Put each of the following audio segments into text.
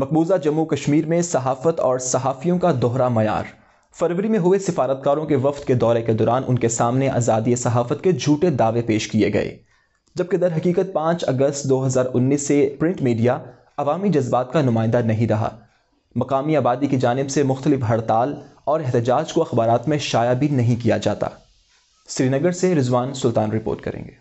मकबूजा जम्मू कश्मीर में सहाफत और सहाफ़ियों का दोहरा मैार फरवरी में हुए सिफारतकारों के वफद के दौरे के दौरान उनके सामने आज़ादी सहाफ़त के झूठे दावे पेश किए गए जबकि दर हकीकत पाँच अगस्त 2019 से प्रिंट मीडिया अवामी जज्बात का नुमाइंदा नहीं रहा मकामी आबादी की जानब से मुख्तलिफ हड़ताल और एहतजाज को अखबार में शाया भी नहीं किया जाता श्रीनगर से रिजवान सुल्तान रिपोर्ट करेंगे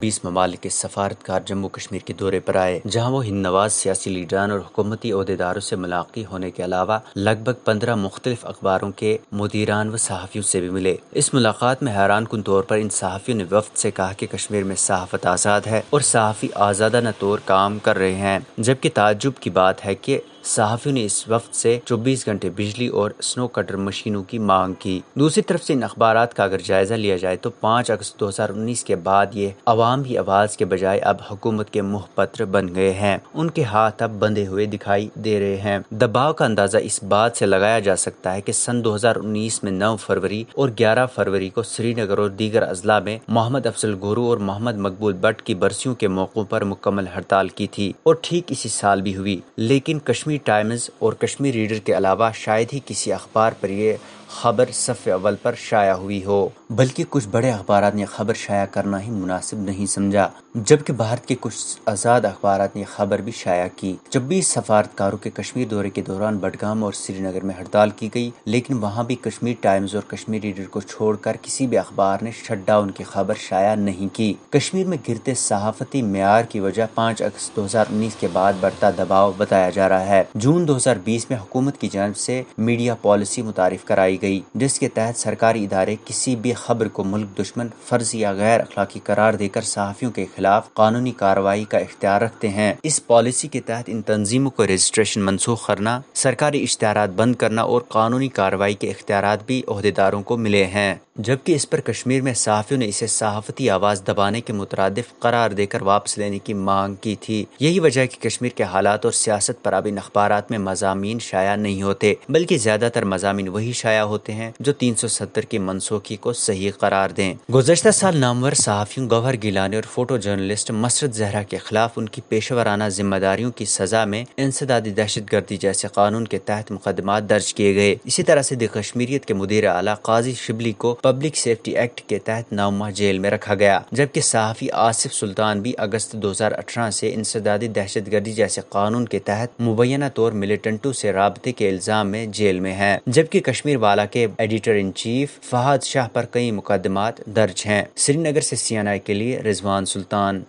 बीस ममालिक सफारतकार जम्मू कश्मीर के दौरे पर आए जहां वो हिंद नवाज सियासी लीडरान और हुकूमती अहदेदारों से मुलाकी होने के अलावा लगभग पंद्रह मुख्तलिफ अखबारों के मुदीरान व सहाफ़ियों से भी मिले इस मुलाकात में हैरान कन तौर पर इन सहाफ़ियों ने वफ्त से कहा कि कश्मीर में सहाफ़त आज़ाद है और सहाफ़ी आज़ादाना तौर काम कर रहे हैं जबकि ताजुब की बात है की सहाफियों ने इस वक्त से 24 घंटे बिजली और स्नो कटर मशीनों की मांग की दूसरी तरफ से इन अखबार का अगर जायजा लिया जाए तो पाँच अगस्त दो हजार उन्नीस के बाद ये अवाम की आवाज़ के बजाय अब हुकूमत के मुह पत्र बन गए हैं उनके हाथ अब बंधे हुए दिखाई दे रहे हैं दबाव का अंदाजा इस बात ऐसी लगाया जा सकता है की सन 2019 में नौ फरवरी और ग्यारह फरवरी को श्रीनगर और दीगर अजला में मोहम्मद अफजल गोरू और मोहम्मद मकबूल बट की बरसियों के मौकों आरोप मुकम्मल हड़ताल की थी और ठीक इसी साल भी हुई लेकिन कश्मीर टाइम्स और कश्मीर रीडर के अलावा शायद ही किसी अखबार पर यह खबर सफे अवल पर शाया हुई हो बल्कि कुछ बड़े अखबार ने खबर शाया करना ही मुनासिब नहीं समझा जबकि भारत के कुछ आज़ाद अखबार ने खबर भी शाया की जब भी सफारतकारों के कश्मीर दौरे के दौरान बडगाम और श्रीनगर में हड़ताल की गई लेकिन वहाँ भी कश्मीर टाइम्स और कश्मीर रीडर को छोड़कर किसी भी अखबार ने शट डाउन की खबर शाया नहीं की कश्मीर में गिरते सहाफती मैार की वजह पाँच अगस्त उन्नीस के बाद बढ़ता दबाव बताया जा रहा है जून बीस में हुकूमत की जानब ऐसी मीडिया पॉलिसी मुतारफ कराई गई जिसके तहत सरकारी इदारे किसी भी खबर को मुल्क दुश्मन फर्ज या गैर अखलाकी करार देकर सहाफ़ियों के खिलाफ कानूनी कार्रवाई का इख्तियार रखते हैं इस पॉलिसी के तहत इन तंजीमों को रजिस्ट्रेशन मनसूख करना सरकारी इश्तहार बंद करना और कानूनी कार्रवाई के इख्तियार भी अहदेदारों को मिले हैं जबकि इस पर कश्मीर में सहाफ़ियों ने इसे सहाफ़ती आवाज़ दबाने के मुतरदफ करार देकर वापस लेने की मांग की थी यही वजह की कश्मीर के हालात और सियासत पर अब इन अखबार में मजामी शाया नहीं होते बल्कि ज़्यादातर मजामी वही शाया होते हैं जो तीन सौ सत्तर की मनसूखी को सही करार दें गुजशत साल नामवर सहाफ़ियों गौहर गिलानी और फोटो जर्नलिस्ट मसरत जहरा के खिलाफ उनकी पेशेवराना जिम्मेदारियों की सजा में इंसदादी दहशत गर्दी जैसे कानून के तहत मुकदमा दर्ज किए गए इसी तरह से दी कश्मीरियत के मुदीर आला काजी शिबली को पब्लिक सेफ्टी एक्ट के तहत नौ माह जेल में रखा गया जबकि सहाफ़ी आसिफ सुल्तान भी अगस्त 2018 से इंसदादी दहशतगर्दी जैसे कानून के तहत मुबैना तौर मिलिटेंटों से रबते के इल्ज़ाम में जेल में है जबकि कश्मीर वाला के editor in chief Fahad Shah पर कई मुकदमा दर्ज हैं श्रीनगर से सीएनआई के लिए रिजवान सुल्तान